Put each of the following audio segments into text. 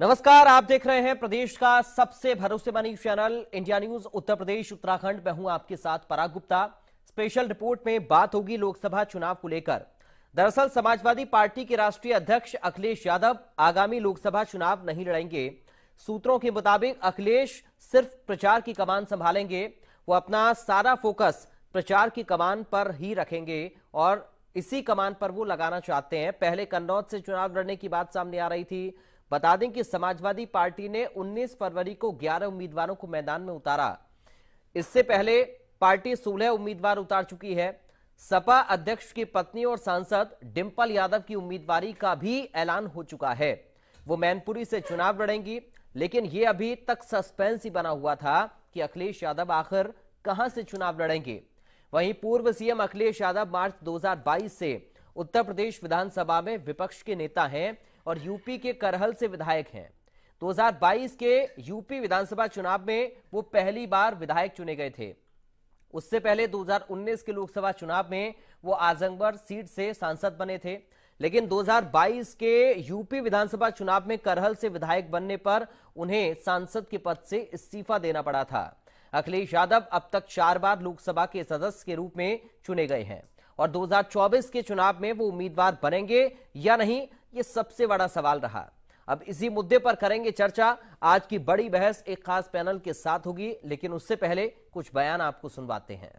नमस्कार आप देख रहे हैं प्रदेश का सबसे भरोसेमानी channel India news Uttar Pradesh Uttarakhand में हूं आपके साथ पराग गुप्ता स्पेशल रिपोर्ट में बात होगी लोकसभा चुनाव को लेकर दरअसल समाजवादी पार्टी के राष्ट्रीय अध्यक्ष अखिलेश यादव आगामी लोकसभा चुनाव नहीं लड़ेंगे सूत्रों के मुताबिक अखिलेश सिर्फ प्रचार की कमान संभालेंगे वो अपना सारा फोकस प्रचार की कमान पर ही रखेंगे और इसी कमान पर वो लगाना चाहते हैं पहले कन्नौज से चुनाव लड़ने की बात सामने आ रही थी बता दें कि समाजवादी पार्टी ने 19 फरवरी को 11 उम्मीदवारों को मैदान में उतारा इससे पहले पार्टी 16 उम्मीदवार उतार चुकी है सपा अध्यक्ष की पत्नी और सांसद डिंपल यादव की उम्मीदवारी का भी ऐलान हो चुका है वो मैनपुरी से चुनाव लड़ेंगी लेकिन ये अभी तक सस्पेंस ही बना हुआ था कि अखिलेश यादव आखिर कहां से चुनाव लड़ेंगे वहीं पूर्व सीएम अखिलेश यादव मार्च 2022 से उत्तर प्रदेश विधानसभा में विपक्ष के नेता हैं और यूपी के करहल से विधायक हैं 2022 के यूपी विधानसभा चुनाव में वो पहली बार विधायक चुने गए थे उससे पहले 2019 के लोकसभा चुनाव में वो आजमगढ़ सीट से सांसद बने थे लेकिन 2022 के यूपी विधानसभा चुनाव में करहल से विधायक बनने पर उन्हें सांसद के पद से इस्तीफा देना पड़ा था अखिलेश यादव अब तक चार बार लोकसभा के सदस्य के रूप में चुने गए हैं और 2024 के चुनाव में वो उम्मीदवार बनेंगे या नहीं ये सबसे बड़ा सवाल रहा अब इसी मुद्दे पर करेंगे चर्चा आज की बड़ी बहस एक खास पैनल के साथ होगी लेकिन उससे पहले कुछ बयान आपको सुनवाते हैं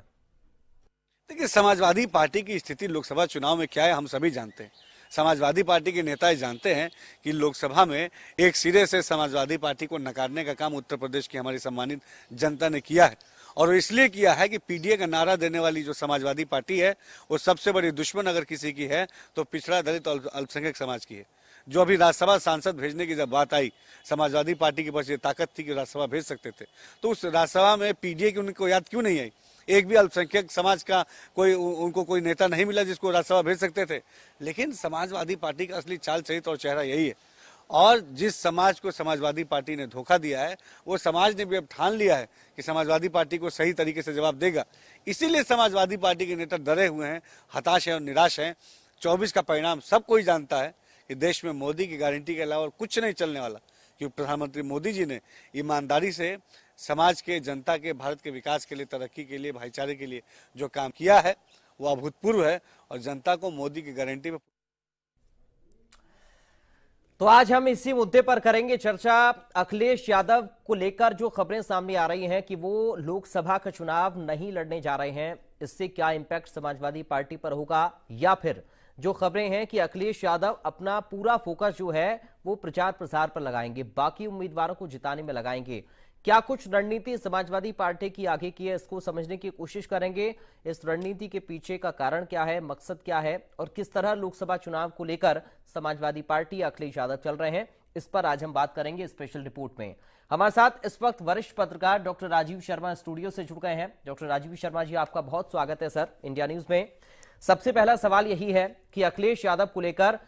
देखिए समाजवादी पार्टी की स्थिति लोकसभा चुनाव में क्या है हम सभी जानते हैं समाजवादी पार्टी के नेता जानते हैं कि लोकसभा में एक सिरे से समाजवादी पार्टी को नकारने का काम उत्तर प्रदेश की हमारी सम्मानित जनता ने किया है और इसलिए किया है कि पीडीए का नारा देने वाली जो समाजवादी पार्टी है वो सबसे बड़ी दुश्मन अगर किसी की है तो पिछड़ा दलित और अल्पसंख्यक समाज की है जो अभी राज्यसभा सांसद भेजने की जब बात आई समाजवादी पार्टी के पास ये ताकत थी कि राज्यसभा भेज सकते थे तो उस राज्यसभा में पीडीए की उनको याद क्यों नहीं आई एक भी अल्पसंख्यक समाज का कोई उनको कोई नेता नहीं मिला जिसको राज्यसभा भेज सकते थे लेकिन समाजवादी पार्टी का असली चाल चरित्र और चेहरा यही है और जिस समाज को समाजवादी पार्टी ने धोखा दिया है वो समाज ने भी अब ठान लिया है कि समाजवादी पार्टी को सही तरीके से जवाब देगा इसीलिए समाजवादी पार्टी के नेता डरे हुए हैं हताश हैं और निराश हैं चौबीस का परिणाम सब कोई जानता है कि देश में मोदी की गारंटी के अलावा कुछ नहीं चलने वाला क्योंकि प्रधानमंत्री मोदी जी ने ईमानदारी से समाज के जनता के भारत के विकास के लिए तरक्की के लिए भाईचारे के लिए जो काम किया है वो अभूतपूर्व है और जनता को मोदी की गारंटी में तो आज हम इसी मुद्दे पर करेंगे चर्चा अखिलेश यादव को लेकर जो खबरें सामने आ रही हैं कि वो लोकसभा का चुनाव नहीं लड़ने जा रहे हैं इससे क्या इंपैक्ट समाजवादी पार्टी पर होगा या फिर जो खबरें हैं कि अखिलेश यादव अपना पूरा फोकस जो है वो प्रचार प्रसार पर लगाएंगे बाकी उम्मीदवारों को जिताने में लगाएंगे क्या कुछ रणनीति समाजवादी पार्टी की आगे की है इसको समझने की कोशिश करेंगे इस रणनीति के पीछे का कारण क्या है मकसद क्या है और किस तरह लोकसभा चुनाव को लेकर समाजवादी पार्टी अखिलेश यादव चल रहे हैं इस पर आज हम बात करेंगे स्पेशल रिपोर्ट में हमारे साथ इस वक्त वरिष्ठ पत्रकार डॉक्टर राजीव शर्मा स्टूडियो से जुड़ गए हैं डॉक्टर राजीव शर्मा जी आपका बहुत स्वागत है सर इंडिया न्यूज में सबसे पहला सवाल यही है कि अखिलेश यादव को लेकर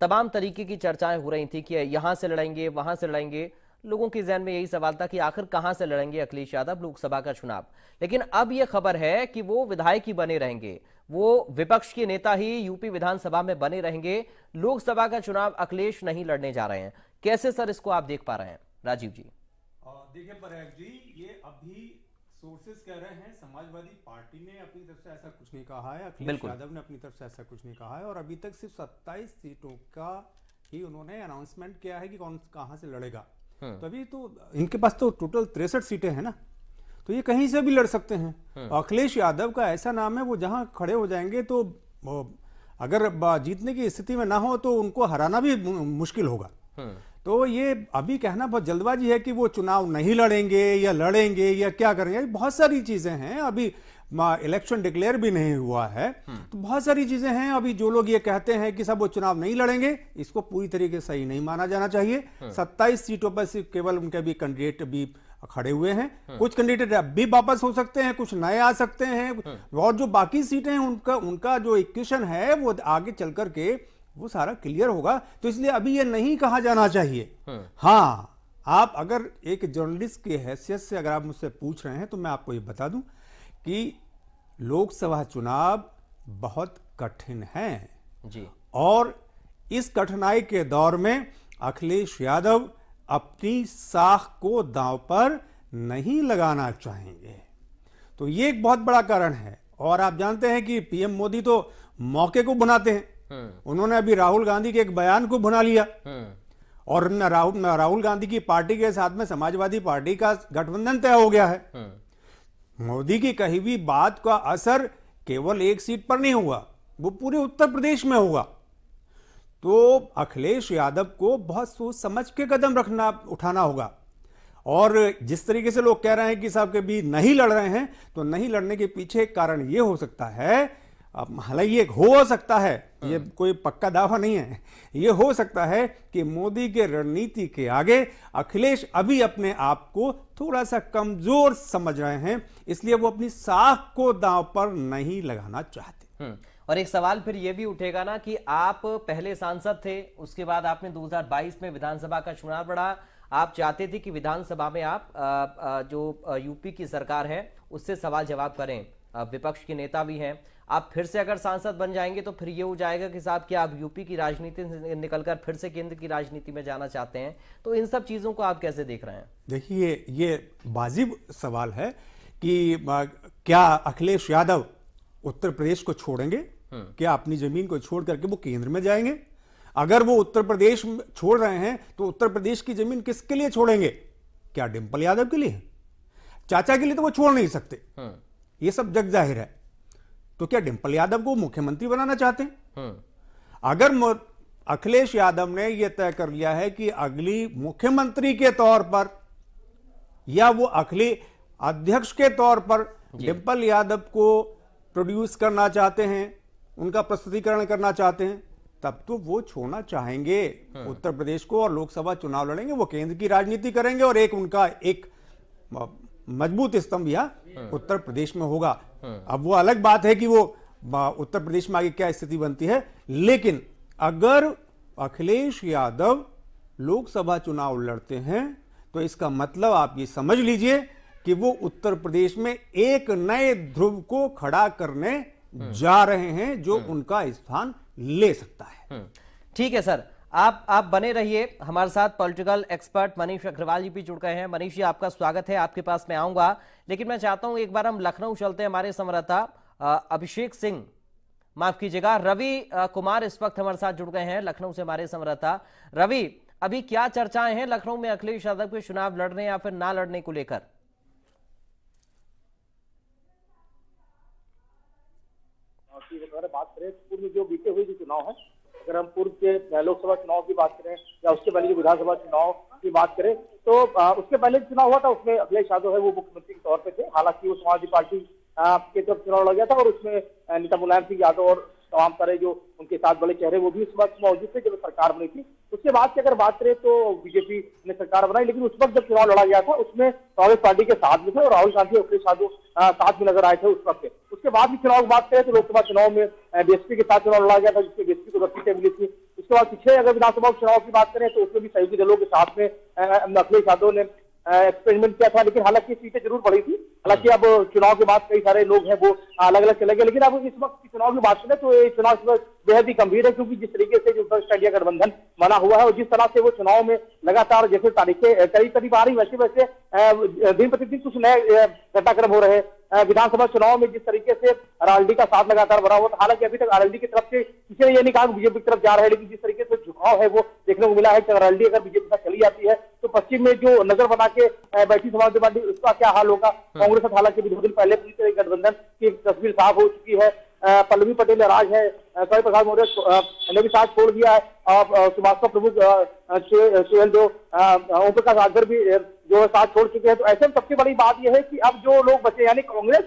तमाम तरीके की चर्चाएं हो रही थी कि यहां से लड़ेंगे वहां से लड़ेंगे लोगों के जहन में यही सवाल था कि आखिर कहां से लड़ेंगे अखिलेश यादव लोकसभा का चुनाव लेकिन अब यह खबर है कि वो विधायक ही बने रहेंगे वो विपक्ष के नेता ही यूपी विधानसभा में बने रहेंगे लोकसभा का चुनाव अखिलेश नहीं लड़ने जा रहे हैं कैसे सर इसको आप देख पा रहे हैं राजीव जी देखिए पराग जी ये अभी सोर्सेस कह रहे हैं समाजवादी पार्टी ने अपनी तरफ से ऐसा कुछ नहीं कहा है अखिलेश यादव ने अपनी तरफ से ऐसा कुछ नहीं कहा है और अभी तक सिर्फ 27 सीटों का ही उन्होंने अनाउंसमेंट किया है कि कौन कहाँ से लड़ेगा हाँ। तभी तो इनके पास तो टोटल तिरसठ सीटें हैं ना तो ये कहीं से भी लड़ सकते हैं हाँ। अखिलेश यादव का ऐसा नाम है वो जहां खड़े हो जाएंगे तो अगर जीतने की स्थिति में ना हो तो उनको हराना भी मुश्किल होगा हाँ। तो ये अभी कहना बहुत जल्दबाजी है कि वो चुनाव नहीं लड़ेंगे या लड़ेंगे या क्या करेंगे बहुत सारी चीजें हैं अभी इलेक्शन डिक्लेयर भी नहीं हुआ है हम्म। तो बहुत सारी चीजें हैं अभी जो लोग ये कहते हैं कि सब वो चुनाव नहीं लड़ेंगे इसको पूरी तरीके से सही नहीं माना जाना चाहिए हम्म। सत्ताईस सीटों पर सिर्फ केवल उनके भी कैंडिडेट भी खड़े हुए हैं हम्म। कुछ कैंडिडेट अब भी वापस हो सकते हैं कुछ नए आ सकते हैं और जो बाकी सीटें हैं उनका उनका जो इक्वेशन है वो आगे चल करके वो सारा क्लियर होगा तो इसलिए अभी ये नहीं कहा जाना चाहिए हाँ आप अगर एक जर्नलिस्ट की हैसियत से अगर आप मुझसे पूछ रहे हैं तो मैं आपको ये बता दूं कि लोकसभा चुनाव बहुत कठिन है जी और इस कठिनाई के दौर में अखिलेश यादव अपनी साख को दांव पर नहीं लगाना चाहेंगे तो ये एक बहुत बड़ा कारण है और आप जानते हैं कि पीएम मोदी तो मौके को भुनाते हैं हम्म। उन्होंने अभी राहुल गांधी के एक बयान को भुना लिया हम्म। और राहुल राहुल गांधी की पार्टी के साथ में समाजवादी पार्टी का गठबंधन तय हो गया है हम्म। मोदी की कही हुई बात का असर केवल एक सीट पर नहीं हुआ वो पूरे उत्तर प्रदेश में हुआ तो अखिलेश यादव को बहुत सोच समझ के कदम रखना उठाना होगा और जिस तरीके से लोग कह रहे हैं कि साहब के भी नहीं लड़ रहे हैं तो नहीं लड़ने के पीछे कारण ये हो सकता है हालांकि एक हो सकता है ये कोई पक्का दावा नहीं है ये हो सकता है कि मोदी के रणनीति के आगे अखिलेश अभी अपने आप को थोड़ा सा कमजोर समझ रहे हैं इसलिए वो अपनी साख को दांव पर नहीं लगाना चाहते हम्म, और एक सवाल फिर ये भी उठेगा ना कि आप पहले सांसद थे उसके बाद आपने 2022 में विधानसभा का चुनाव लड़ा आप चाहते थे कि विधानसभा में आप आ, आ, जो यूपी की सरकार है उससे सवाल जवाब करें विपक्ष के नेता भी हैं आप फिर से अगर सांसद बन जाएंगे तो फिर ये हो जाएगा कि साहब कि आप यूपी की राजनीति से निकलकर फिर से केंद्र की राजनीति में जाना चाहते हैं तो इन सब चीज़ों को आप कैसे देख रहे हैं देखिए ये वाजिब सवाल है कि क्या अखिलेश यादव उत्तर प्रदेश को छोड़ेंगे हम्म। क्या अपनी जमीन को छोड़ करके वो केंद्र में जाएंगे अगर वो उत्तर प्रदेश छोड़ रहे हैं तो उत्तर प्रदेश की जमीन किसके लिए छोड़ेंगे क्या डिम्पल यादव के लिए चाचा के लिए तो वो छोड़ नहीं सकते हम्म। ये सब जग जाहिर है तो क्या डिंपल यादव को मुख्यमंत्री बनाना चाहते हैं हम्म। अगर अखिलेश यादव ने यह तय कर लिया है कि अगली मुख्यमंत्री के तौर पर या वो अखिलेश अध्यक्ष के तौर पर डिंपल यादव को प्रोड्यूस करना चाहते हैं उनका प्रस्तुतिकरण करना चाहते हैं तब तो वो छोड़ना चाहेंगे हम्म। उत्तर प्रदेश को और लोकसभा चुनाव लड़ेंगे वो केंद्र की राजनीति करेंगे और एक उनका एक मजबूत स्तंभ यह हाँ। उत्तर प्रदेश में होगा हाँ। अब वो अलग बात है कि वो उत्तर प्रदेश में आगे क्या स्थिति बनती है लेकिन अगर अखिलेश यादव लोकसभा चुनाव लड़ते हैं तो इसका मतलब आप ये समझ लीजिए कि वो उत्तर प्रदेश में एक नए ध्रुव को खड़ा करने हाँ। जा रहे हैं जो उनका स्थान ले सकता है ठीक है सर आप आप बने रहिए हमारे साथ पॉलिटिकल एक्सपर्ट मनीष अग्रवाल जी भी जुड़ गए हैं मनीष जी आपका स्वागत है आपके पास मैं आऊंगा लेकिन मैं चाहता हूं एक बार हम लखनऊ चलते हैं हमारे संवाददाता अभिषेक सिंह माफ कीजिएगा रवि कुमार इस वक्त हमारे साथ जुड़ गए हैं लखनऊ से हमारे संवाददाता रवि अभी क्या चर्चाएं हैं लखनऊ में अखिलेश यादव के चुनाव लड़ने या फिर ना लड़ने को लेकर बात करें पूर्व जो बीते हुए जो चुनाव है अगर हम पूर्व के लोकसभा चुनाव की बात करें या उसके पहले जो विधानसभा चुनाव की बात करें तो उसके पहले चुनाव हुआ था उसमें अखिलेश यादव है वो मुख्यमंत्री के तौर पर थे हालांकि वो समाजवादी पार्टी के तरफ चुनाव लड़ गया था और उसमें नेता मुलायम सिंह यादव और तमाम सारे जो उनके साथ बड़े चेहरे वो भी उस वक्त मौजूद थे जब सरकार बनी थी उसके बाद की अगर बात करें तो बीजेपी ने सरकार बनाई लेकिन उस वक्त जब चुनाव लड़ा गया था उसमें कांग्रेस पार्टी के साथ में थे और राहुल गांधी और अखिलेश यादव साथ में नजर आए थे उस वक्त उसके बाद भी चुनाव की बात करें तो लोकसभा चुनाव में बीएसपी के साथ चुनाव लड़ा गया था जिसमें बीएसपी को सीटें मिली थी उसके बाद पिछले अगर विधानसभा चुनाव की बात करें तो उसमें भी सहयोगी दलों के साथ में अखिलेश यादव ने एक्सपेरिमेंट किया था लेकिन हालांकि सीटें जरूर बढ़ी थी हालांकि अब चुनाव के बाद कई सारे लोग हैं वो अलग अलग चले गए लेकिन अब इस वक्त चुनाव की बात करें तो ये चुनाव इस वक्त बेहद ही गंभीर है क्योंकि जिस तरीके से जो फर्स्ट इंडिया गठबंधन बना हुआ है और जिस तरह से वो चुनाव में लगातार जैसे तारीखें करीब करीब आ रही वैसे वैसे दिन प्रतिदिन कुछ नए घटनाक्रम हो रहे हैं विधानसभा चुनाव में जिस तरीके से आरएलडी का साथ लगातार बना हुआ था हालांकि अभी तक आरएलडी की तरफ से किसी ने यह नहीं कहा कि बीजेपी की तरफ जा रहा है लेकिन जिस तरीके से झुकाव है वो देखने को मिला है कि आरएलडी अगर बीजेपी का चली जाती है तो पश्चिम में जो नजर बना के बैठी समाजवादी पार्टी उसका क्या हाल होगा हाँ। कांग्रेस हालांकि दो दिन पहले पूरी तरह गठबंधन की तस्वीर साफ हो चुकी है पल्लवी पटेल राज है सॉरी प्रसाद मौर्य ने भी साथ छोड़ दिया है और सुभाषपा प्रमुख सुहेल जो ओम प्रकाश आगर भी जो साथ छोड़ चुके हैं तो ऐसे में सबसे बड़ी बात यह है कि अब जो लोग बचे यानी कांग्रेस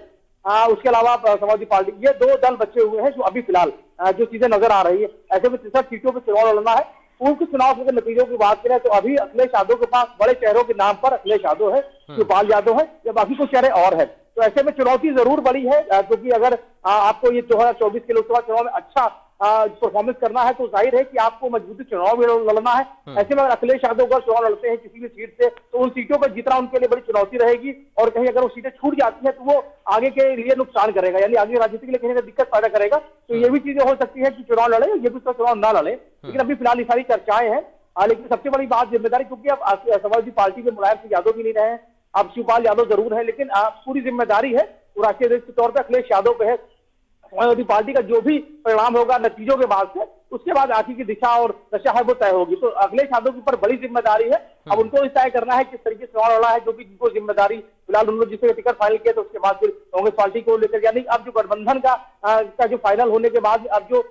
उसके अलावा समाजवादी पार्टी ये दो दल बचे हुए हैं जो अभी फिलहाल जो चीजें नजर आ रही है ऐसे में तिरसठ सीटों पर चुनाव लड़ना है उनके चुनाव के नतीजों की बात करें तो अभी अखिलेश यादव के पास बड़े चेहरों के नाम पर अखिलेश यादव है हम्म। शिवपाल यादव है या बाकी कुछ चेहरे और है तो ऐसे में चुनौती जरूर बड़ी है क्योंकि तो अगर आपको ये दो हजार चौबीस के लोकसभा चुनाव में अच्छा परफॉर्मेंस करना है तो जाहिर है कि आपको मजबूती चुनाव भी लड़ना है हम्म। ऐसे में अगर अखिलेश यादव अगर चुनाव लड़ते हैं किसी भी सीट से तो उन सीटों पर जीतना उनके लिए बड़ी चुनौती रहेगी और कहीं अगर वो सीटें छूट जाती है तो वो आगे के लिए नुकसान करेगा यानी आगे राजनीति के लिए कहीं दिक्कत पैदा करेगा तो ये भी चीजें हो सकती है कि चुनाव लड़े ये भी चुनाव ना लड़े हम्म। लेकिन अभी फिलहाल ये सारी चर्चाएं हैं लेकिन सबसे बड़ी बात जिम्मेदारी क्योंकि अब समाजवादी पार्टी के मुलायम सिंह यादव भी नहीं रहे हैं अब शिवपाल यादव जरूर है लेकिन आप पूरी जिम्मेदारी है वो राष्ट्रीय अध्यक्ष के तौर पर अखिलेश यादव पे है समाजवादी पार्टी का जो भी परिणाम होगा नतीजों के बाद से उसके बाद आगे की दिशा और दशा है वो तय होगी तो अखिलेश यादव के ऊपर बड़ी जिम्मेदारी है हम्म। अब उनको तय करना है किस तरीके से चुनाव लड़ा है जो भी जिनको जिम्मेदारी फिलहाल उन्होंने जिससे टिकट फाइनल किया तो उसके बाद फिर कांग्रेस पार्टी को लेकर यानी अब जो गठबंधन का, का जो फाइनल होने के बाद अब जो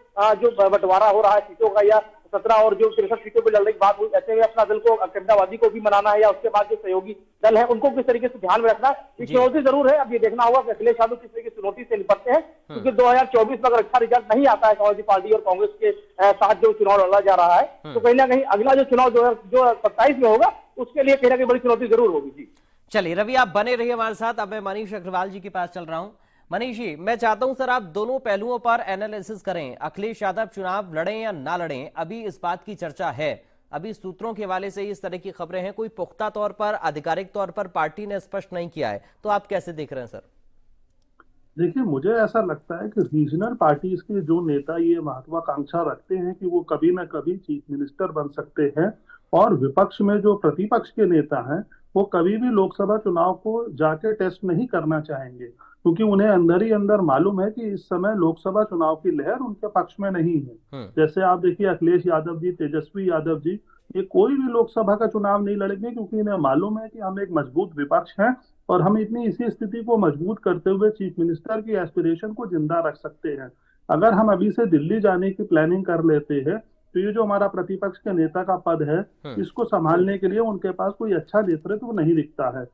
जो बंटवारा हो रहा है सीटों का या सत्रह और जो तिरसठ सीटों पर लड़ने की बात हुई ऐसे में अपना दल को कड्डावादी को भी मनाना है या उसके बाद जो सहयोगी दल है उनको किस तरीके से ध्यान में रखना है चुनौती जरूर है अब ये देखना होगा कि अखिलेश यादव किस तरीके चुनौती से निपटते हैं हम्म। क्योंकि दो हजार चौबीस में अगर अच्छा रिजल्ट नहीं आता है समाजवादी पार्टी और कांग्रेस के साथ जो चुनाव लड़ा जा रहा है हम्म। तो कहीं ना कहीं अगला जो चुनाव दो जो सत्ताईस में होगा उसके लिए कहीं ना कहीं बड़ी चुनौती जरूर होगी जी चलिए रवि आप बने रहिए हमारे साथ अब मैं मनीष अग्रवाल जी के पास चल रहा हूँ मनीष जी मैं चाहता हूं सर आप दोनों पहलुओं पर एनालिसिस करें अखिलेश यादव चुनाव लड़ें या ना लड़ें अभी इस बात की चर्चा है अभी सूत्रों के हवाले से इस तरह की खबरें हैं कोई पुख्ता तौर पर आधिकारिक तौर पर पार्टी ने स्पष्ट नहीं किया है तो आप कैसे देख रहे हैं सर देखिए मुझे ऐसा लगता है कि रीजनल पार्टीज के जो नेता ये महत्वाकांक्षा रखते हैं कि वो कभी ना कभी चीफ मिनिस्टर बन सकते हैं और विपक्ष में जो प्रतिपक्ष के नेता हैं वो कभी भी लोकसभा चुनाव को जाके टेस्ट नहीं करना चाहेंगे क्योंकि उन्हें अंदर ही अंदर मालूम है कि इस समय लोकसभा चुनाव की लहर उनके पक्ष में नहीं है हम्म। जैसे आप देखिए अखिलेश यादव जी तेजस्वी यादव जी ये कोई भी लोकसभा का चुनाव नहीं लड़ेंगे क्योंकि इन्हें मालूम है कि हम एक मजबूत विपक्ष हैं और हम इतनी इसी स्थिति को मजबूत करते हुए चीफ मिनिस्टर की एस्पिरेशन को जिंदा रख सकते हैं अगर हम अभी से दिल्ली जाने की प्लानिंग कर लेते हैं तो ये जो हमारा प्रतिपक्ष के नेता का पद है हम्म। इसको संभालने के लिए उनके पास कोई अच्छा नेतृत्व नहीं दिखता है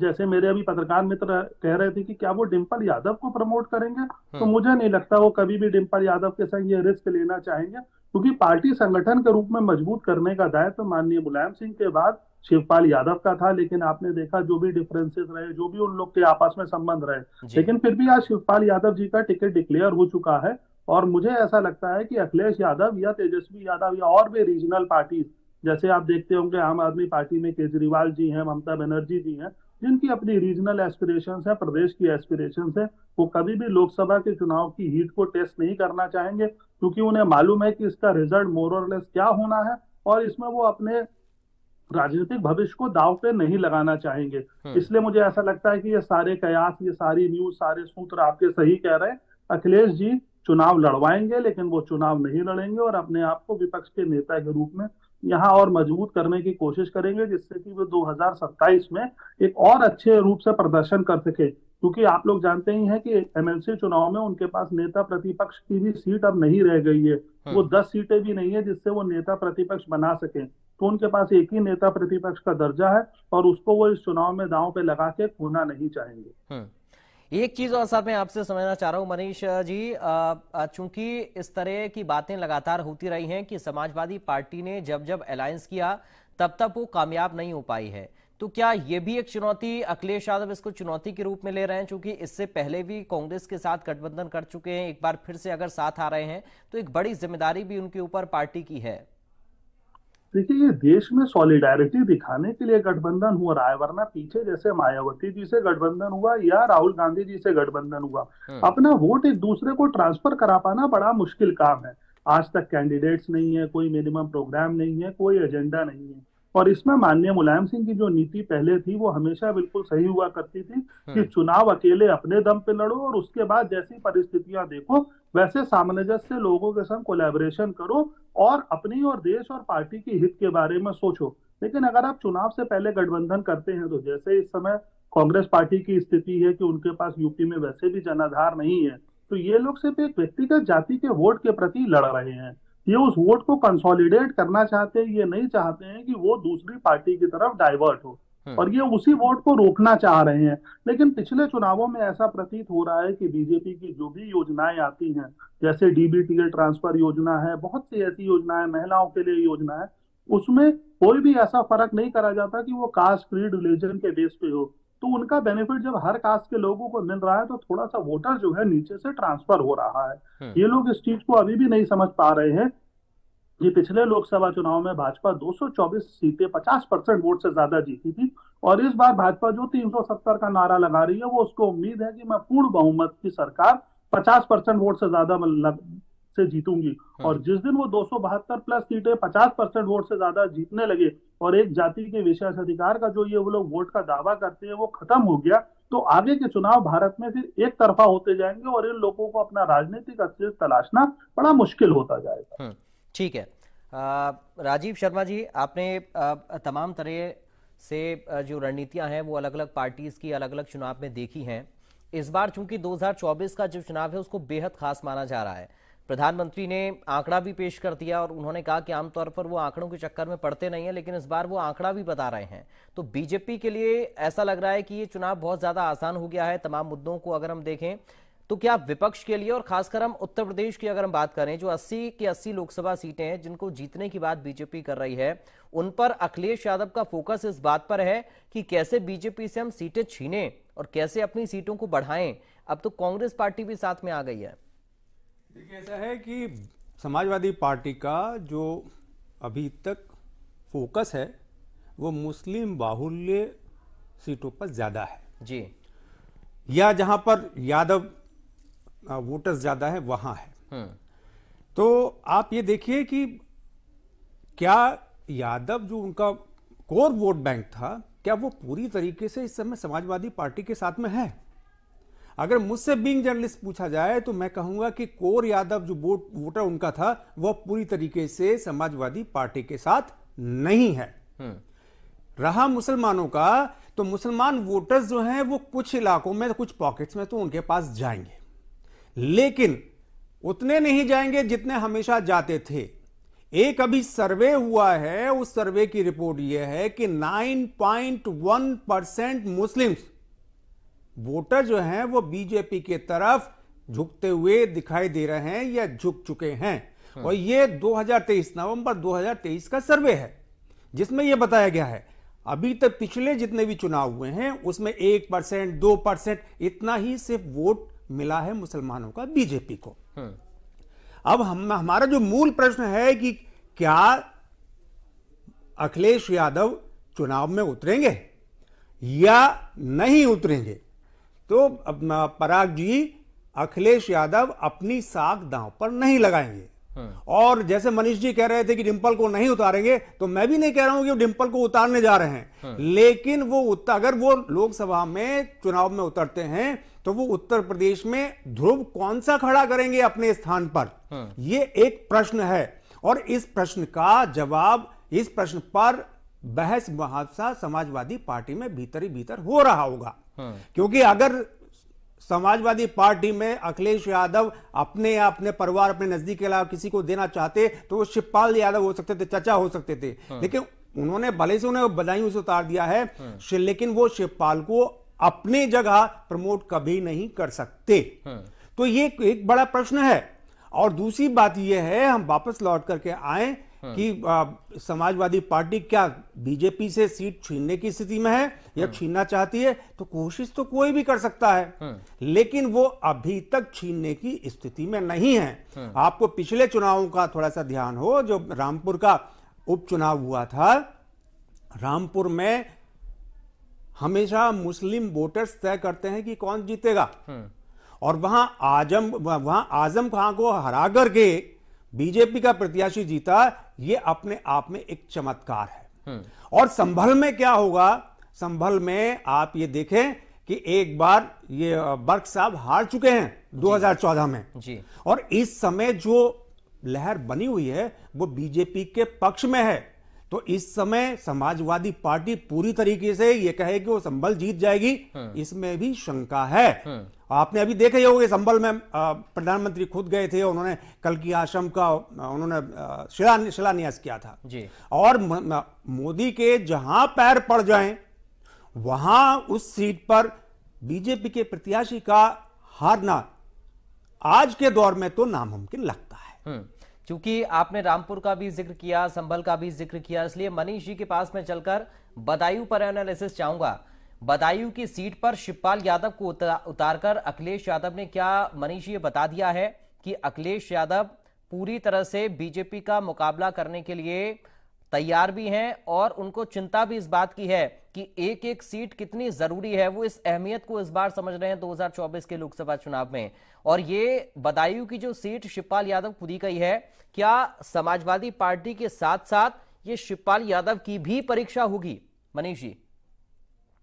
जैसे मेरे अभी पत्रकार मित्र कह रहे थे कि क्या वो डिम्पल यादव को प्रमोट करेंगे तो हम्म। मुझे नहीं लगता वो कभी भी डिम्पल यादव के संग ये रिस्क लेना चाहेंगे क्योंकि पार्टी संगठन के रूप में मजबूत करने का दायित्व तो माननीय मुलायम सिंह के बाद शिवपाल यादव का था लेकिन आपने देखा जो भी डिफरेंसेस रहे जो भी उन लोग के आपस में संबंध रहे लेकिन फिर भी आज शिवपाल यादव जी का टिकट डिक्लेयर हो चुका है और मुझे ऐसा लगता है कि अखिलेश यादव या तेजस्वी यादव या और भी रीजनल पार्टी जैसे आप देखते होंगे आम आदमी पार्टी में केजरीवाल जी हैं ममता बनर्जी जी हैं जिनकी अपनी रीजनल एस्पिरेशन है प्रदेश की एस्पिरेशन है वो कभी भी लोकसभा के चुनाव की हीट को टेस्ट नहीं करना चाहेंगे क्योंकि उन्हें मालूम है कि इसका रिजल्ट मोर और लेस क्या होना है और इसमें वो अपने राजनीतिक भविष्य को दाव पे नहीं लगाना चाहेंगे हम्म। इसलिए मुझे ऐसा लगता है कि ये सारे कयास ये सारी न्यूज सारे सूत्र आपके सही कह रहे हैं अखिलेश जी चुनाव लड़वाएंगे लेकिन वो चुनाव नहीं लड़ेंगे और अपने आप को विपक्ष के नेता के रूप में यहाँ और मजबूत करने की कोशिश करेंगे जिससे कि वो 2027 में एक और अच्छे रूप से प्रदर्शन कर सके क्योंकि आप लोग जानते ही हैं कि एमएलसी चुनाव में उनके पास नेता प्रतिपक्ष की भी सीट अब नहीं रह गई है हाँ। वो दस सीटें भी नहीं है जिससे वो नेता प्रतिपक्ष बना सके तो उनके पास एक ही नेता प्रतिपक्ष का दर्जा है और उसको वो इस चुनाव में दांव पे लगा के खोना नहीं चाहेंगे हाँ। एक चीज और साथ में आपसे समझना चाह रहा हूं मनीष जी चूंकि इस तरह की बातें लगातार होती रही हैं कि समाजवादी पार्टी ने जब जब अलायंस किया तब तब वो कामयाब नहीं हो पाई है तो क्या ये भी एक चुनौती अखिलेश यादव इसको चुनौती के रूप में ले रहे हैं चूंकि इससे पहले भी कांग्रेस के साथ गठबंधन कर चुके हैं एक बार फिर से अगर साथ आ रहे हैं तो एक बड़ी जिम्मेदारी भी उनके ऊपर पार्टी की है देखिए ये देश में सॉलिडारिटी दिखाने के लिए गठबंधन हुआ रहा है वरना पीछे जैसे मायावती जी से गठबंधन हुआ या राहुल गांधी जी से गठबंधन हुआ हाँ। अपना वोट एक दूसरे को ट्रांसफर करा पाना बड़ा मुश्किल काम है आज तक कैंडिडेट्स नहीं है कोई मिनिमम प्रोग्राम नहीं है कोई एजेंडा नहीं है और इसमें माननीय मुलायम सिंह की जो नीति पहले थी वो हमेशा बिल्कुल सही हुआ करती थी कि हम्म। चुनाव अकेले अपने दम पे लड़ो और उसके बाद जैसी परिस्थितियां देखो वैसे सामंजस्य से लोगों के संग कोलेबोरेशन करो और अपनी और देश और पार्टी के हित के बारे में सोचो लेकिन अगर आप चुनाव से पहले गठबंधन करते हैं तो जैसे इस समय कांग्रेस पार्टी की स्थिति है कि उनके पास यूपी में वैसे भी जनाधार नहीं है तो ये लोग सिर्फ एक व्यक्तिगत जाति के वोट के प्रति लड़ रहे हैं ये उस वोट को कंसोलिडेट करना चाहते हैं ये नहीं चाहते हैं कि वो दूसरी पार्टी की तरफ डाइवर्ट हो हम्म। और ये उसी वोट को रोकना चाह रहे हैं लेकिन पिछले चुनावों में ऐसा प्रतीत हो रहा है कि बीजेपी की जो भी योजनाएं आती हैं जैसे डीबीटीए ट्रांसफर योजना है बहुत सी ऐसी योजनाएं महिलाओं के लिए योजना है उसमें कोई भी ऐसा फर्क नहीं करा जाता कि वो कास्ट क्रीड रिलीजन के बेस पे हो तो उनका बेनिफिट जब हर कास्ट के लोगों को मिल रहा है तो थोड़ा सा वोटर जो है नीचे से ट्रांसफर हो रहा है हम्म। ये लोग इस चीज को अभी भी नहीं समझ पा रहे हैं कि पिछले लोकसभा चुनाव में भाजपा 224 सीटें 50 परसेंट वोट से ज्यादा जीती थी और इस बार भाजपा जो 370 का नारा लगा रही है वो उसको उम्मीद है कि मैं पूर्ण बहुमत की सरकार 50 परसेंट वोट से ज्यादा मतलब से जीतूंगी हम्म। और जिस दिन वो दो प्लस सीटें 50 परसेंट वोट से ज्यादा जीतने लगे और एक जाति के विशेष अधिकार का जो ये वो लोग वोट का दावा करते हैं वो खत्म हो गया तो आगे के चुनाव भारत में फिर एक तरफा होते जाएंगे और इन लोगों को अपना राजनीतिक अस्तित्व तलाशना बड़ा मुश्किल होता जाएगा हम्म, ठीक है राजीव शर्मा जी आपने तमाम तरह से जो रणनीतियां हैं वो अलग अलग पार्टीज की अलग अलग चुनाव में देखी हैं इस बार चूंकि 2024 का जो चुनाव है उसको बेहद खास माना जा रहा है प्रधानमंत्री ने आंकड़ा भी पेश कर दिया और उन्होंने कहा कि आमतौर पर वो आंकड़ों के चक्कर में पड़ते नहीं है लेकिन इस बार वो आंकड़ा भी बता रहे हैं तो बीजेपी के लिए ऐसा लग रहा है कि ये चुनाव बहुत ज्यादा आसान हो गया है तमाम मुद्दों को अगर हम देखें तो क्या विपक्ष के लिए और खासकर हम उत्तर प्रदेश की अगर हम बात करें जो 80 के 80 लोकसभा सीटें हैं जिनको जीतने की बात बीजेपी कर रही है उन पर अखिलेश यादव का फोकस इस बात पर है कि कैसे बीजेपी से हम सीटें छीने और कैसे अपनी सीटों को बढ़ाएं अब तो कांग्रेस पार्टी भी साथ में आ गई है देखिए ऐसा है कि समाजवादी पार्टी का जो अभी तक फोकस है वो मुस्लिम बाहुल्य सीटों पर ज़्यादा है जी या जहां पर यादव वोटर्स ज़्यादा है वहां है हम्म। तो आप ये देखिए कि क्या यादव जो उनका कोर वोट बैंक था क्या वो पूरी तरीके से इस समय समाजवादी पार्टी के साथ में है अगर मुझसे बींग जर्नलिस्ट पूछा जाए तो मैं कहूंगा कि कोर यादव जो वोट वोटर उनका था वह पूरी तरीके से समाजवादी पार्टी के साथ नहीं है हम्म। रहा मुसलमानों का तो मुसलमान वोटर्स जो हैं वो कुछ इलाकों में कुछ पॉकेट्स में तो उनके पास जाएंगे लेकिन उतने नहीं जाएंगे जितने हमेशा जाते थे एक अभी सर्वे हुआ है उस सर्वे की रिपोर्ट यह है कि 9.1 परसेंट मुस्लिम्स वोटर जो हैं वो बीजेपी के तरफ झुकते हुए दिखाई दे रहे हैं या झुक चुके हैं हाँ। और ये 2023 नवंबर 2023 का सर्वे है जिसमें यह बताया गया है अभी तक पिछले जितने भी चुनाव हुए हैं उसमें एक परसेंट दो परसेंट इतना ही सिर्फ वोट मिला है मुसलमानों का बीजेपी को हाँ। अब हम हमारा जो मूल प्रश्न है कि क्या अखिलेश यादव चुनाव में उतरेंगे या नहीं उतरेंगे तो पराग जी अखिलेश यादव अपनी साख दांव पर नहीं लगाएंगे हाँ। और जैसे मनीष जी कह रहे थे कि डिम्पल को नहीं उतारेंगे तो मैं भी नहीं कह रहा हूं कि वो डिम्पल को उतारने जा रहे हैं हाँ। लेकिन वो अगर वो लोकसभा में चुनाव में उतरते हैं तो वो उत्तर प्रदेश में ध्रुव कौन सा खड़ा करेंगे अपने स्थान पर हाँ। ये एक प्रश्न है और इस प्रश्न का जवाब इस प्रश्न पर बहस मुहावसा समाजवादी पार्टी में भीतर ही भीतर हो रहा होगा हाँ। क्योंकि अगर समाजवादी पार्टी में अखिलेश यादव अपने या अपने परिवार अपने नजदीक के अलावा किसी को देना चाहते तो वो शिवपाल यादव हो सकते थे चचा हो सकते थे हाँ। लेकिन उन्होंने भले से उन्हें बधाई से उतार दिया है हाँ। लेकिन वो शिवपाल को अपनी जगह प्रमोट कभी नहीं कर सकते तो ये एक बड़ा प्रश्न है और दूसरी बात यह है हम वापस लौट करके आए हाँ। कि समाजवादी पार्टी क्या बीजेपी से सीट छीनने की स्थिति में है या हाँ। छीनना चाहती है तो कोशिश तो कोई भी कर सकता है हाँ। लेकिन वो अभी तक छीनने की स्थिति में नहीं है आपको पिछले चुनावों का थोड़ा सा ध्यान हो जो रामपुर का उपचुनाव हुआ था रामपुर में हमेशा मुस्लिम वोटर्स तय करते हैं कि कौन जीतेगा और वहां आजम वहां आजम खां को हरा करके बीजेपी का प्रत्याशी जीता यह अपने आप में एक चमत्कार है हम्म। और संभल में क्या होगा संभल में आप ये देखें कि एक बार ये बर्क साहब हार चुके हैं 2014 में जी और इस समय जो लहर बनी हुई है वो बीजेपी के पक्ष में है तो इस समय समाजवादी पार्टी पूरी तरीके से ये कहे कि वो संबल जीत जाएगी हाँ। इसमें भी शंका है हाँ। आपने अभी देखा ही होगा संबल में प्रधानमंत्री खुद गए थे उन्होंने कल की आश्रम का उन्होंने शिलान्यास किया था जी। और मोदी के जहां पैर पड़ जाएं वहां उस सीट पर बीजेपी के प्रत्याशी का हारना आज के दौर में तो नामुमकिन लगता है हाँ। चूंकि आपने रामपुर का भी जिक्र किया संभल का भी जिक्र किया इसलिए मनीष जी के पास में चलकर बदायूं पर एनालिसिस चाहूंगा बदायूं की सीट पर शिवपाल यादव को उतारकर अखिलेश यादव ने क्या मनीष ये बता दिया है कि अखिलेश यादव पूरी तरह से बीजेपी का मुकाबला करने के लिए तैयार भी हैं और उनको चिंता भी इस बात की है कि एक एक सीट कितनी जरूरी है वो इस अहमियत को इस बार समझ रहे हैं 2024 के लोकसभा चुनाव में और ये बदायूं की जो सीट शिवपाल यादव पूरी गई है क्या समाजवादी पार्टी के साथ साथ ये शिवपाल यादव की भी परीक्षा होगी मनीष जी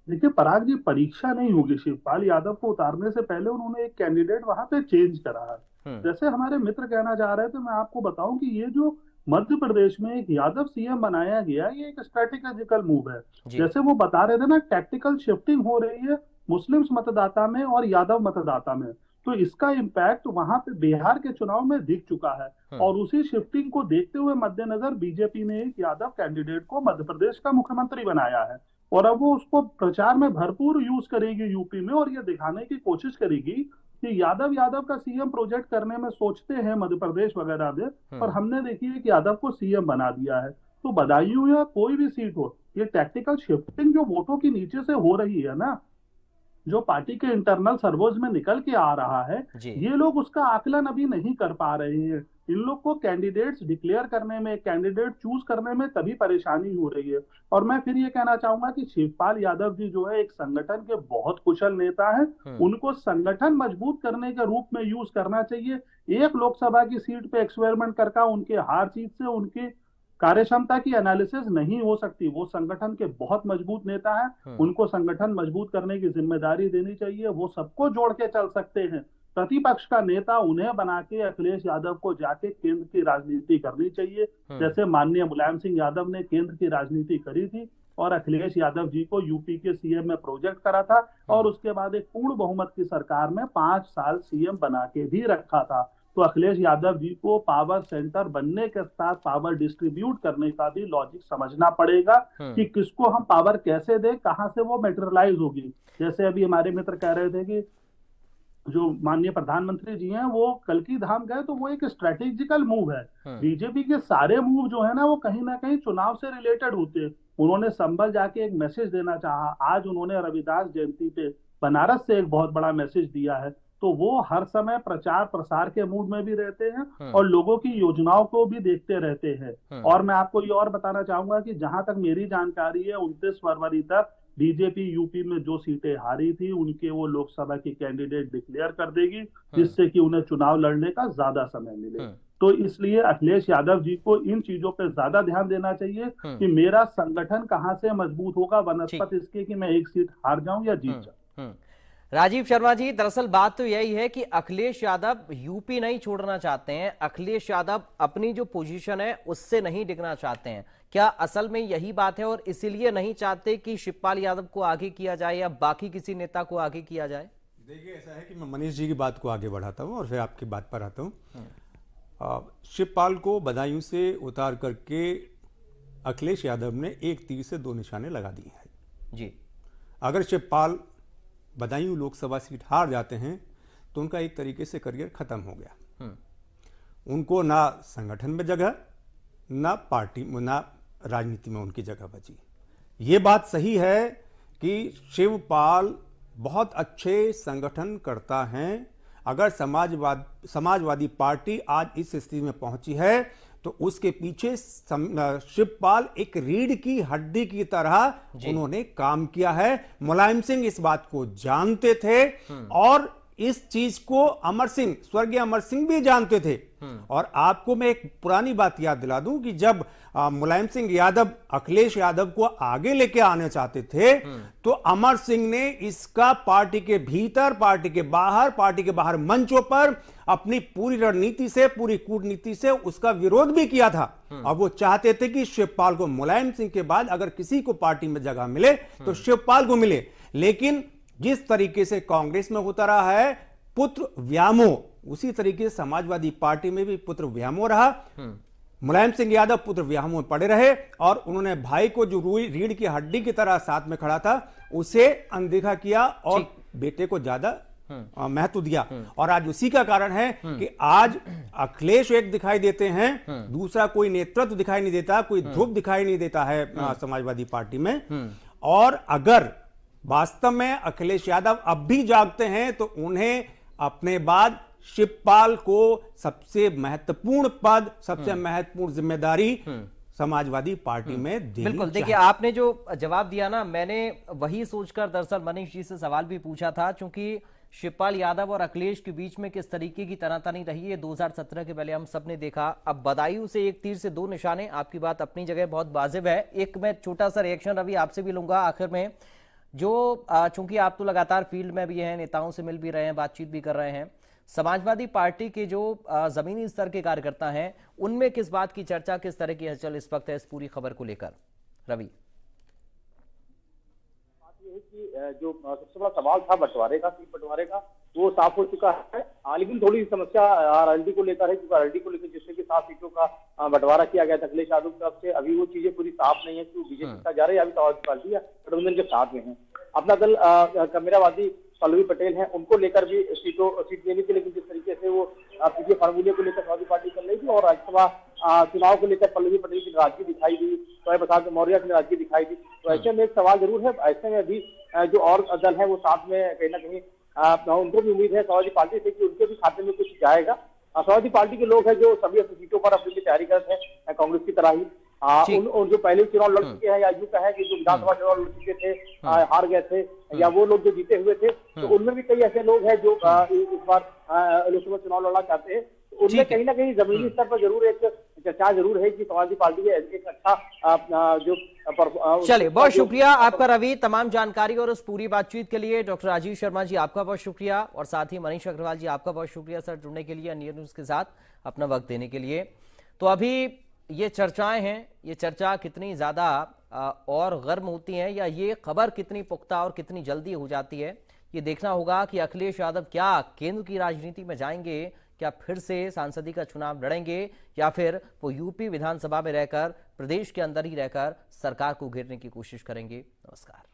देखिए पराग जी परीक्षा नहीं होगी शिवपाल यादव को उतारने से पहले उन्होंने एक कैंडिडेट वहां पे चेंज करा है हम्म। जैसे हमारे मित्र कहना चाह रहे थे मैं आपको बताऊं कि ये जो मध्य प्रदेश में एक यादव सीएम बनाया गया ये एक स्ट्रेटेजिकल मूव है जैसे वो बता रहे थे ना टैक्टिकल शिफ्टिंग हो रही है मुस्लिम्स मतदाता में और यादव मतदाता में तो इसका इम्पैक्ट वहां पे बिहार के चुनाव में दिख चुका है हम्म। और उसी शिफ्टिंग को देखते हुए मद्देनजर बीजेपी ने एक यादव कैंडिडेट को मध्य प्रदेश का मुख्यमंत्री बनाया है और अब वो उसको प्रचार में भरपूर यूज करेगी यूपी में और ये दिखाने की कोशिश करेगी कि यादव यादव का सीएम प्रोजेक्ट करने में सोचते हैं मध्य प्रदेश वगैरह में पर हम्म। हमने देखिए कि यादव को सीएम बना दिया है तो बदायूं या कोई भी सीट हो ये टैक्टिकल शिफ्टिंग जो वोटों के नीचे से हो रही है ना जो पार्टी के इंटरनल सर्वोज में निकल के आ रहा है ये लोग उसका आकलन अभी नहीं कर पा रहे हैं इन लोग को कैंडिडेट्स डिक्लेयर करने में कैंडिडेट चूज करने में तभी परेशानी हो रही है और मैं फिर ये कहना चाहूंगा कि शिवपाल यादव जी जो है एक संगठन के बहुत कुशल नेता हैं हम्म। उनको संगठन मजबूत करने के रूप में यूज करना चाहिए एक लोकसभा की सीट पे एक्सपेरिमेंट करके उनके हार जीत से उनके कार्यक्षमता की एनालिसिस नहीं हो सकती वो संगठन के बहुत मजबूत नेता है हम्म। उनको संगठन मजबूत करने की जिम्मेदारी देनी चाहिए वो सबको जोड़ के चल सकते हैं प्रतिपक्ष का नेता उन्हें बना के अखिलेश यादव को जाके केंद्र की राजनीति करनी चाहिए हम्म। जैसे माननीय मुलायम सिंह यादव ने केंद्र की राजनीति करी थी और अखिलेश यादव जी को यूपी के सीएम में प्रोजेक्ट करा था और हम्म। उसके बाद एक पूर्ण बहुमत की सरकार में पांच साल सीएम बना के भी रखा था तो अखिलेश यादव जी को पावर सेंटर बनने के साथ पावर डिस्ट्रीब्यूट करने का भी लॉजिक समझना पड़ेगा हम्म। कि किसको हम पावर कैसे दें कहां से वो मेटेरियलाइज होगी जैसे अभी हमारे मित्र कह रहे थे कि जो माननीय प्रधानमंत्री जी हैं वो कल की धाम गए तो वो एक स्ट्रेटेजिकल मूव है बीजेपी हाँ। के सारे मूव जो है ना वो कहीं ना कहीं चुनाव से रिलेटेड होते हैं उन्होंने संबल जाके एक मैसेज देना चाहा आज उन्होंने रविदास जयंती पे बनारस से एक बहुत बड़ा मैसेज दिया है तो वो हर समय प्रचार प्रसार के मूड में भी रहते हैं हाँ। और लोगों की योजनाओं को भी देखते रहते हैं हाँ। और मैं आपको ये और बताना चाहूंगा कि जहां तक मेरी जानकारी है उनतीस फरवरी तक बीजेपी यूपी में जो सीटें हारी थी उनके वो लोकसभा की कैंडिडेट डिक्लेयर कर देगी हाँ। जिससे कि उन्हें चुनाव लड़ने का ज्यादा समय मिले हाँ। तो इसलिए अखिलेश यादव जी को इन चीजों पर ज्यादा ध्यान देना चाहिए हाँ। कि मेरा संगठन कहाँ से मजबूत होगा वनस्पत इसके कि मैं एक सीट हार जाऊं या जीत जाऊं राजीव शर्मा जी दरअसल बात तो यही है कि अखिलेश यादव यूपी नहीं छोड़ना चाहते हैं अखिलेश यादव अपनी जो पोजीशन है उससे नहीं डिगना चाहते हैं क्या असल में यही बात है और इसीलिए नहीं चाहते कि शिवपाल यादव को आगे किया जाए या बाकी किसी नेता को आगे किया जाए देखिए ऐसा है कि मैं मनीष जी की बात को आगे बढ़ाता हूँ और फिर आपकी बात पर आता हूँ हम्म। शिवपाल को बदायूं से उतार करके अखिलेश यादव ने एक तीर से दो निशाने लगा दिए हैं जी अगर शिवपाल बदायूं लोकसभा सीट हार जाते हैं तो उनका एक तरीके से करियर खत्म हो गया हम्म। उनको ना संगठन में जगह ना पार्टी ना राजनीति में उनकी जगह बची ये बात सही है कि शिवपाल बहुत अच्छे संगठन करता है अगर समाजवाद समाजवादी पार्टी आज इस स्थिति में पहुंची है तो उसके पीछे शिवपाल एक रीढ़ की हड्डी की तरह उन्होंने काम किया है मुलायम सिंह इस बात को जानते थे हम्म। और इस चीज को अमर सिंह स्वर्गीय अमर सिंह भी जानते थे हम्म। और आपको मैं एक पुरानी बात याद दिला दूं कि जब मुलायम सिंह यादव अखिलेश यादव को आगे लेके आने चाहते थे हम्म। तो अमर सिंह ने इसका पार्टी के भीतर पार्टी के बाहर पार्टी के बाहर मंचों पर अपनी पूरी रणनीति से पूरी कूटनीति से उसका विरोध भी किया था और हम्म। वो चाहते थे कि शिवपाल को मुलायम सिंह के बाद अगर किसी को पार्टी में जगह मिले तो शिवपाल को मिले लेकिन जिस तरीके से कांग्रेस में होता रहा है पुत्र व्यामो उसी तरीके से समाजवादी पार्टी में भी पुत्र व्यामो रहा हम्म। मुलायम सिंह यादव पुत्र व्यामो में पड़े रहे और उन्होंने भाई को जो रूई रीढ़ की हड्डी की तरह साथ में खड़ा था उसे अनदेखा किया और बेटे को ज्यादा हम्म। महत्व दिया हम्म। और आज उसी का कारण है कि आज अखिलेश एक दिखाई देते हैं दूसरा कोई नेतृत्व दिखाई नहीं देता कोई ध्रुव दिखाई नहीं देता है समाजवादी पार्टी में और अगर वास्तव में अखिलेश यादव अब भी जागते हैं तो उन्हें अपने बाद शिवपाल को सबसे महत्वपूर्ण पद सबसे हम्म। महत्वपूर्ण जिम्मेदारी हम्म। समाजवादी पार्टी हम्म। में बिल्कुल देखिए आपने जो जवाब दिया ना मैंने वही सोचकर दरअसल मनीष जी से सवाल भी पूछा था क्योंकि शिवपाल यादव और अखिलेश के बीच में किस तरीके की तनातनी रही है 2017 के पहले हम सब ने देखा अब बदायूं से एक तीर से दो निशाने आपकी बात अपनी जगह बहुत वाजिब है एक मैं छोटा सा रिएक्शन रवि आपसे भी लूंगा आखिर में जो चूंकि आप तो लगातार फील्ड में भी हैं नेताओं से मिल भी रहे हैं बातचीत भी कर रहे हैं समाजवादी पार्टी के जो जमीनी स्तर के कार्यकर्ता हैं उनमें किस बात की चर्चा किस तरह की हलचल इस वक्त है इस पूरी खबर को लेकर रवि जो सबसे बड़ा सवाल था बंटवारे का सीट बंटवारे का वो साफ हो चुका है आ, हाँ, लेकिन थोड़ी समस्या हाँ, डी को लेकर है क्योंकि डी को लेकर जिससे की सात सीटों का हाँ, बंटवारा किया गया था अखिलेश यादव की तरफ से अभी वो चीजें पूरी साफ नहीं है क्योंकि बीजेपी का जा रहा तो है अभी पार्टी गठबंधन के साथ में है अपना दल कमेरावादी पल्लवी पटेल हैं उनको लेकर भी सीटों सीट देने के लेकिन जिस तरीके से वो पीछे फार्मूले को लेकर समाजवादी पार्टी चल रही थी और राज्यसभा चुनाव को लेकर पल्लवी पटेल की नाराजगी दिखाई दी तो प्रसाद मौर्य की नाराजगी दिखाई दी तो ऐसे में एक सवाल जरूर है ऐसे में अभी जो और दल है वो साथ में कहीं ना कहीं उनको भी उम्मीद है समाजवादी पार्टी से कि उनके भी खाते में कुछ जाएगा हाँ, समाजवादी पार्टी के लोग हैं जो सभी अपनी सीटों पर अपनी तैयारी करते हैं कांग्रेस की तरह ही आ, हाँ, उन, उन जो पहले चुनाव लड़ हाँ। चुके हैं या यू कहें कि जो विधानसभा चुनाव लड़ चुके थे आ, हार गए थे या वो लोग जो जीते हुए थे तो उनमें भी कई ऐसे लोग हैं जो इस बार लोकसभा चुनाव लड़ना चाहते हैं उनमें कहीं ना कहीं जमीनी हम्म। स्तर पर जरूर एक चर्चा जरूर है कि समाजवादी पार्टी के एक अच्छा जो चलिए बहुत शुक्रिया आपका रवि तमाम जानकारी और उस पूरी बातचीत के लिए डॉक्टर राजीव शर्मा जी आपका बहुत शुक्रिया और साथ ही मनीष अग्रवाल जी आपका बहुत शुक्रिया सर जुड़ने के लिए अन्य न्यूज के साथ अपना वक्त देने के लिए तो अभी ये चर्चाएं हैं ये चर्चा कितनी ज्यादा और गर्म होती है या ये खबर कितनी पुख्ता और कितनी जल्दी हो जाती है ये देखना होगा कि अखिलेश यादव क्या केंद्र की राजनीति में जाएंगे क्या फिर से सांसदी का चुनाव लड़ेंगे या फिर वो यूपी विधानसभा में रहकर प्रदेश के अंदर ही रहकर सरकार को घेरने की कोशिश करेंगे नमस्कार